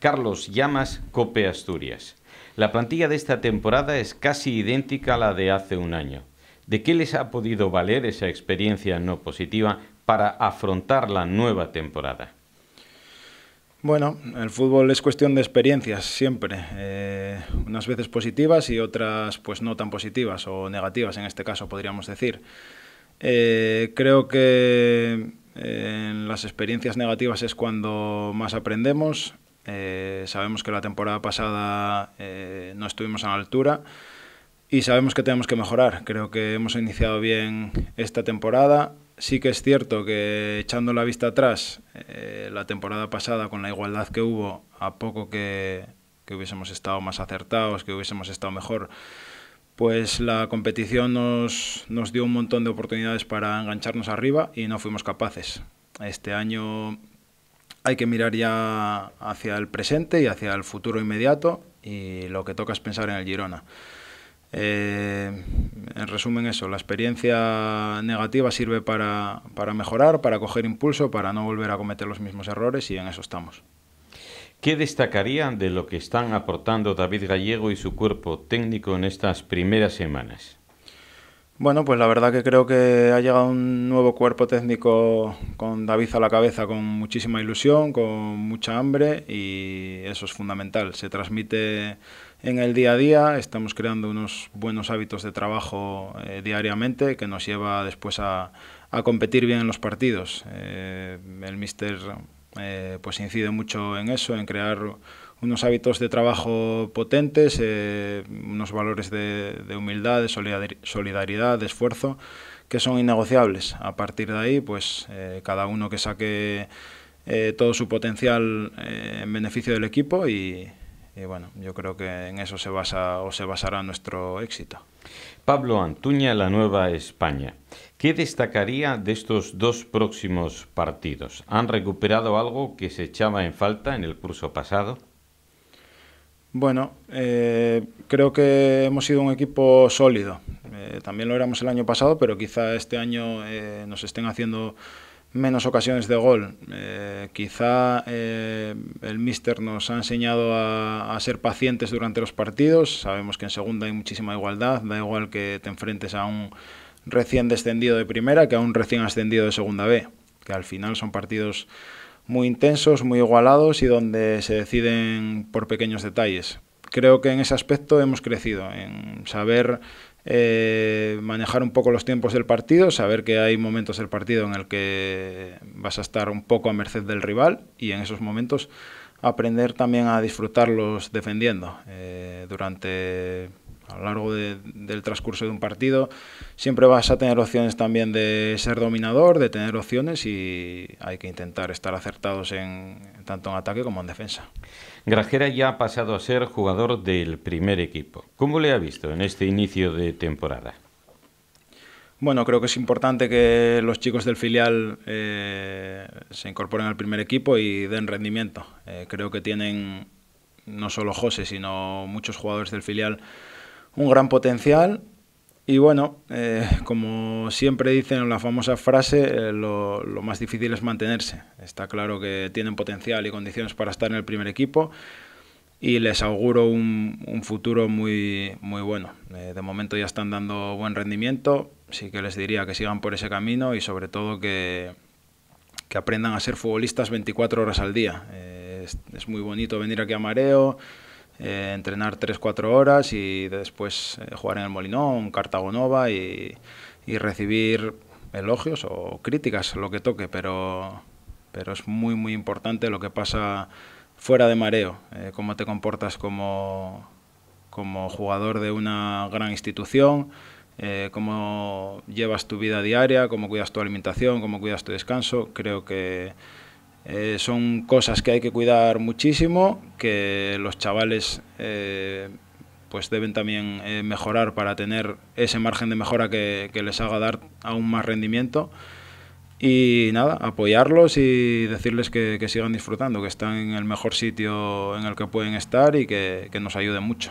Carlos Llamas, Cope Asturias. La plantilla de esta temporada es casi idéntica a la de hace un año. ¿De qué les ha podido valer esa experiencia no positiva para afrontar la nueva temporada? Bueno, el fútbol es cuestión de experiencias siempre, eh, unas veces positivas y otras pues no tan positivas o negativas en este caso podríamos decir. Eh, creo que eh, en las experiencias negativas es cuando más aprendemos, eh, sabemos que la temporada pasada eh, no estuvimos a la altura y sabemos que tenemos que mejorar. Creo que hemos iniciado bien esta temporada. Sí que es cierto que echando la vista atrás, eh, la temporada pasada con la igualdad que hubo, a poco que, hubiésemos estado más acertados, que hubiésemos estado mejor, pues la competición nos, nos dio un montón de oportunidades para engancharnos arriba y no fuimos capaces. Este año hay que mirar ya hacia el presente y hacia el futuro inmediato y lo que toca es pensar en el Girona. Eh, en resumen eso, la experiencia negativa sirve para, para mejorar, para coger impulso, para no volver a cometer los mismos errores y en eso estamos. ¿Qué destacarían de lo que están aportando David Gallego y su cuerpo técnico en estas primeras semanas? Bueno, pues la verdad que creo que ha llegado un nuevo cuerpo técnico con David a la cabeza, con muchísima ilusión, con mucha hambre y eso es fundamental. Se transmite en el día a día, estamos creando unos buenos hábitos de trabajo eh, diariamente que nos lleva después a, a competir bien en los partidos. Eh, el míster eh, pues incide mucho en eso, en crear unos hábitos de trabajo potentes, eh, unos valores de, humildad, de solidaridad, de esfuerzo, que son innegociables. A partir de ahí, pues eh, cada uno que saque eh, todo su potencial en beneficio del equipo y, y bueno, yo creo que en eso se basa o se basará nuestro éxito. Pablo Antuña, la Nueva España. ¿Qué destacaría de estos dos próximos partidos? ¿Han recuperado algo que se echaba en falta en el curso pasado? Bueno, eh, creo que hemos sido un equipo sólido. Eh, también lo éramos el año pasado, pero quizá este año eh, nos estén haciendo menos ocasiones de gol. quizá el míster nos ha enseñado a, ser pacientes durante los partidos. Sabemos que en segunda hay muchísima igualdad. Da igual que te enfrentes a un recién descendido de primera que a un recién ascendido de segunda B, que al final son partidos muy intensos, muy igualados y donde se deciden por pequeños detalles. Creo que en ese aspecto hemos crecido, en saber eh, manejar un poco los tiempos del partido, saber que hay momentos del partido en el que vas a estar un poco a merced del rival y en esos momentos aprender también a disfrutarlos defendiendo. Eh, durante a lo largo del transcurso de un partido. Siempre vas a tener opciones también de ser dominador, de tener opciones y hay que intentar estar acertados en tanto en ataque como en defensa. Grajera ya ha pasado a ser jugador del primer equipo. ¿Cómo le ha visto en este inicio de temporada? Bueno, creo que es importante que los chicos del filial eh, se incorporen al primer equipo y den rendimiento. Eh, creo que tienen no solo José, sino muchos jugadores del filial un gran potencial. Y bueno, eh, como siempre dicen en la famosa frase, eh, lo, más difícil es mantenerse. Está claro que tienen potencial y condiciones para estar en el primer equipo y les auguro un, futuro muy, muy bueno. Eh, de momento ya están dando buen rendimiento, sí que les diría que sigan por ese camino y sobre todo que, aprendan a ser futbolistas 24 horas al día. Es, es muy bonito venir aquí a Mareo eh, entrenar 3-4 horas y después eh, jugar en el Molinón, Cartagonova y, y recibir elogios o críticas, lo que toque, pero, pero es muy, muy importante lo que pasa fuera de mareo, eh, cómo te comportas como, como jugador de una gran institución, cómo llevas tu vida diaria, cómo cuidas tu alimentación, cómo cuidas tu descanso. Creo que eh, son cosas que hay que cuidar muchísimo, que los chavales eh, pues deben también eh, mejorar para tener ese margen de mejora que, les haga dar aún más rendimiento. Y nada, apoyarlos y decirles que, sigan disfrutando, que están en el mejor sitio en el que pueden estar y que, que nos ayuden mucho.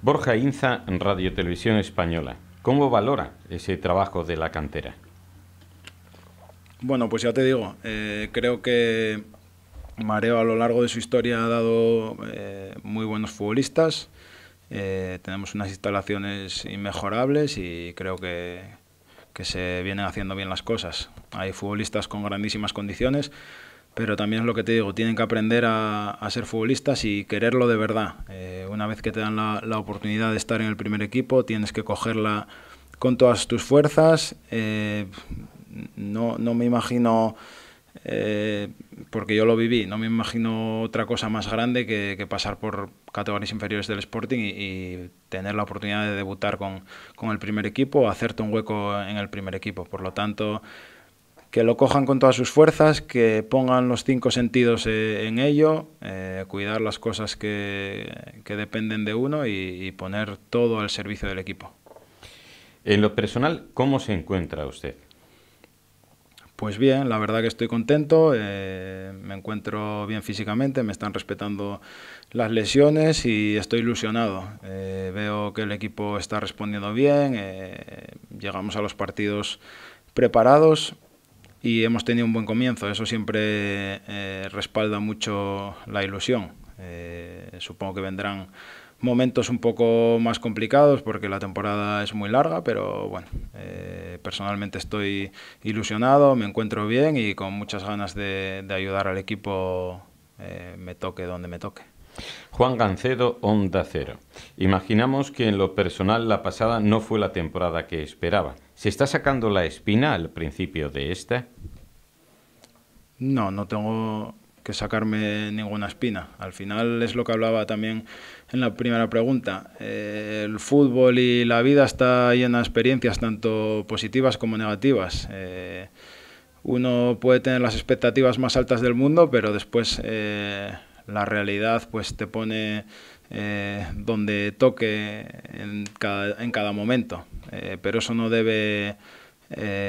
Borja Inza, Radio Televisión Española. ¿Cómo valora ese trabajo de la cantera? Bueno, pues ya te digo, eh, creo que Mareo a lo largo de su historia ha dado eh, muy buenos futbolistas. Eh, tenemos unas instalaciones inmejorables y creo que, se vienen haciendo bien las cosas. Hay futbolistas con grandísimas condiciones, pero también es lo que te digo, tienen que aprender a, ser futbolistas y quererlo de verdad. una vez que te dan la, oportunidad de estar en el primer equipo, tienes que cogerla con todas tus fuerzas no, no me imagino, eh, porque yo lo viví, no me imagino otra cosa más grande que, pasar por categorías inferiores del Sporting y, tener la oportunidad de debutar con, el primer equipo, hacerte un hueco en el primer equipo. Por lo tanto, que lo cojan con todas sus fuerzas, que pongan los cinco sentidos eh, en ello, eh, cuidar las cosas que, dependen de uno y poner todo al servicio del equipo. En lo personal, ¿cómo se encuentra usted? Pues bien, la verdad que estoy contento, eh, me encuentro bien físicamente, me están respetando las lesiones y estoy ilusionado. Eh, veo que el equipo está respondiendo bien, eh, llegamos a los partidos preparados y hemos tenido un buen comienzo. Eso siempre respalda mucho la ilusión. supongo que vendrán momentos un poco más complicados porque la temporada es muy larga, pero bueno, eh, personalmente estoy ilusionado, me encuentro bien y con muchas ganas de, ayudar al equipo eh, me toque donde me toque. Juan Gancedo, Onda Cero. Imaginamos que en lo personal la pasada no fue la temporada que esperaba. ¿Se está sacando la espina al principio de esta? No, no tengo que sacarme ninguna espina. Al final es lo que hablaba también en la primera pregunta. Eh, el fútbol y la vida está llena de experiencias tanto positivas como negativas. Eh, uno puede tener las expectativas más altas del mundo, pero después eh, la realidad pues te pone donde toque en cada, momento. pero eso no debe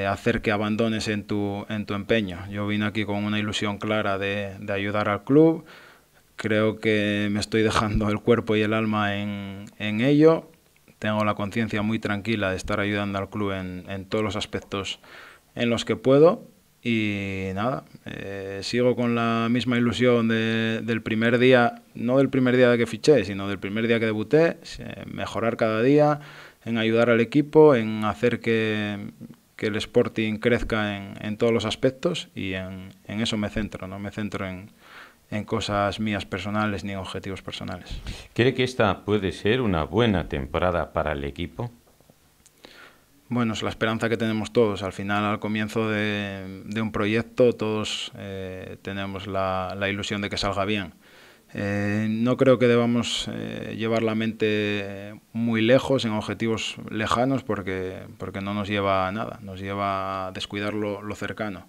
hacer que abandones en tu, en tu empeño. Yo vine aquí con una ilusión clara de, de ayudar al club creo que me estoy dejando el cuerpo y el alma en, en ello. Tengo la conciencia muy tranquila de estar ayudando al club en, en, todos los aspectos en los que puedo. Y nada, eh, sigo con la misma ilusión del primer día, no del primer día de que fiché, sino del primer día que debuté, eh, mejorar cada día, en ayudar al equipo, en hacer que, que el Sporting crezca en, en, todos los aspectos y en, en eso me centro, ¿no? me centro en, en cosas mías personales ni en objetivos personales. ¿Cree que esta puede ser una buena temporada para el equipo? Bueno, es la esperanza que tenemos todos. Al final, al comienzo de, un proyecto, todos eh, tenemos la, ilusión de que salga bien. Eh, no creo que debamos eh, llevar la mente muy lejos, en objetivos lejanos, porque, porque no nos lleva a nada, nos lleva a descuidar lo, lo cercano.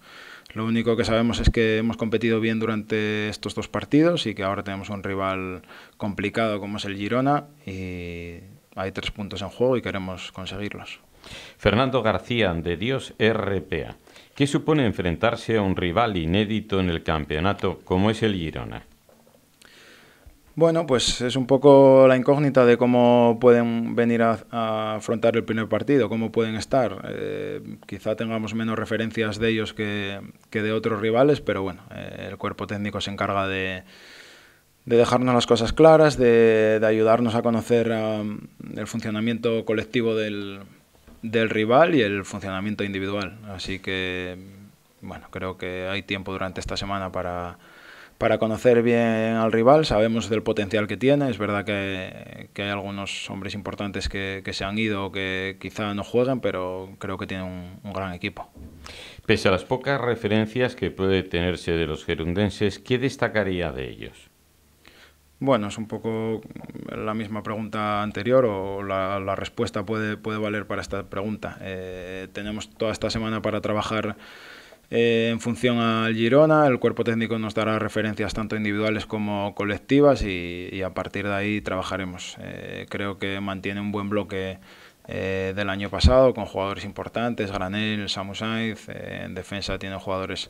Lo único que sabemos es que hemos competido bien durante estos dos partidos y que ahora tenemos un rival complicado como es el Girona y hay tres puntos en juego y queremos conseguirlos. Fernando García, de Dios RPA. ¿Qué supone enfrentarse a un rival inédito en el campeonato como es el Girona? Bueno, pues es un poco la incógnita de cómo pueden venir a, afrontar el primer partido, cómo pueden estar. Eh, quizá tengamos menos referencias de ellos que, de otros rivales, pero bueno, eh, el cuerpo técnico se encarga de, dejarnos las cosas claras, de, ayudarnos a conocer um, el funcionamiento colectivo del rival y el funcionamiento individual. Así que, bueno, creo que hay tiempo durante esta semana para para conocer bien al rival, sabemos del potencial que tiene, es verdad que, hay algunos hombres importantes que, se han ido o que quizá no jueguen, pero creo que tiene un, gran equipo. Pese a las pocas referencias que puede tenerse de los gerundenses, ¿qué destacaría de ellos? Bueno, es un poco la misma pregunta anterior o la, respuesta puede, puede valer para esta pregunta. Eh, tenemos toda esta semana para trabajar eh, en función al Girona. El cuerpo técnico nos dará referencias tanto individuales como colectivas y, a partir de ahí trabajaremos. Eh, creo que mantiene un buen bloque. Eh, del año pasado con jugadores importantes, Granel, Samu en defensa tiene jugadores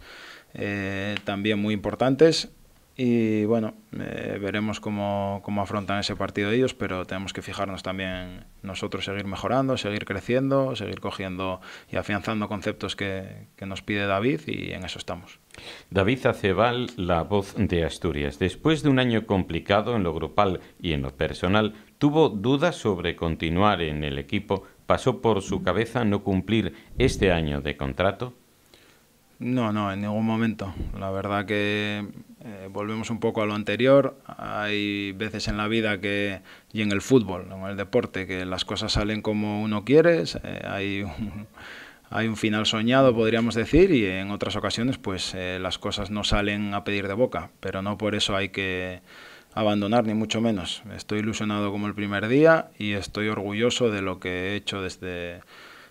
también muy importantes y bueno, eh, veremos cómo, afrontan ese partido ellos, pero tenemos que fijarnos también nosotros, seguir mejorando, seguir creciendo, seguir cogiendo y afianzando conceptos que, que nos pide David y en eso estamos. David Acebal, la voz de Asturias. Después de un año complicado en lo grupal y en lo personal, tuvo dudas sobre continuar en el equipo. ¿Pasó por su cabeza no cumplir este año de contrato? No, no, en ningún momento. La verdad que eh, volvemos un poco a lo anterior. Hay veces en la vida que, y en el fútbol, en el deporte, que las cosas salen como uno quiere. hay, un, hay un final soñado, podríamos decir, y en otras ocasiones pues eh, las cosas no salen a pedir de boca. Pero no por eso hay que abandonar, ni mucho menos. Estoy ilusionado como el primer día y estoy orgulloso de lo que he hecho desde,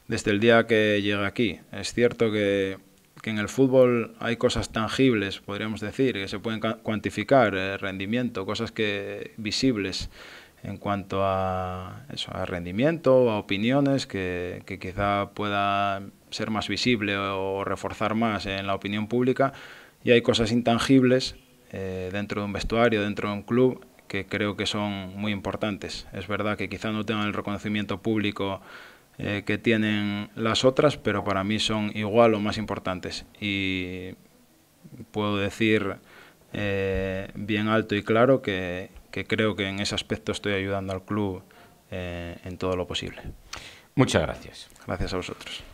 desde el día que llegué aquí. Es cierto que que en el fútbol hay cosas tangibles, podríamos decir, que se pueden cuantificar, eh, rendimiento, cosas que visibles en cuanto a, eso, a rendimiento, a opiniones, que, que quizá pueda ser más visible o reforzar más en la opinión pública. Y hay cosas intangibles eh, dentro de un vestuario, dentro de un club, que creo que son muy importantes. Es verdad que quizá no tengan el reconocimiento público eh, que tienen las otras, pero para mí son igual o más importantes. Y puedo decir eh, bien alto y claro que, creo que en ese aspecto estoy ayudando al club eh, en todo lo posible. Muchas gracias. Gracias a vosotros.